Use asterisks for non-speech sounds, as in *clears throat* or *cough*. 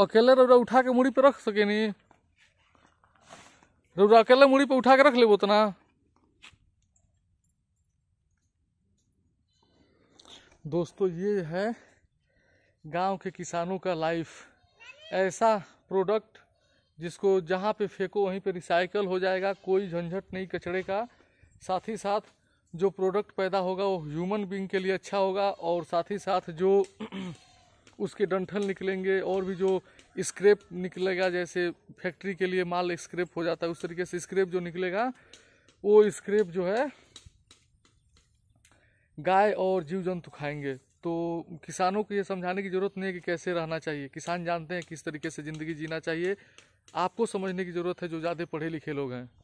अकेले रउरा उठा के मुड़ी पे रख नी रौरा अकेले मुड़ी पे उठा के रख ले उतना दोस्तों ये है गांव के किसानों का लाइफ ऐसा प्रोडक्ट जिसको जहाँ पे फेंको वहीं पे रिसाइकल हो जाएगा कोई झंझट नहीं कचड़े का साथ ही साथ जो प्रोडक्ट पैदा होगा वो ह्यूमन बींग के लिए अच्छा होगा और साथ ही साथ जो *clears throat* उसके डंठल निकलेंगे और भी जो स्क्रैप निकलेगा जैसे फैक्ट्री के लिए माल स्क्रैप हो जाता है उस तरीके से स्क्रैप जो निकलेगा वो स्क्रैप जो है गाय और जीव जंतु खाएंगे तो किसानों को ये समझाने की ज़रूरत नहीं है कि कैसे रहना चाहिए किसान जानते हैं किस तरीके से ज़िंदगी जीना चाहिए आपको समझने की ज़रूरत है जो ज़्यादा पढ़े लिखे लोग हैं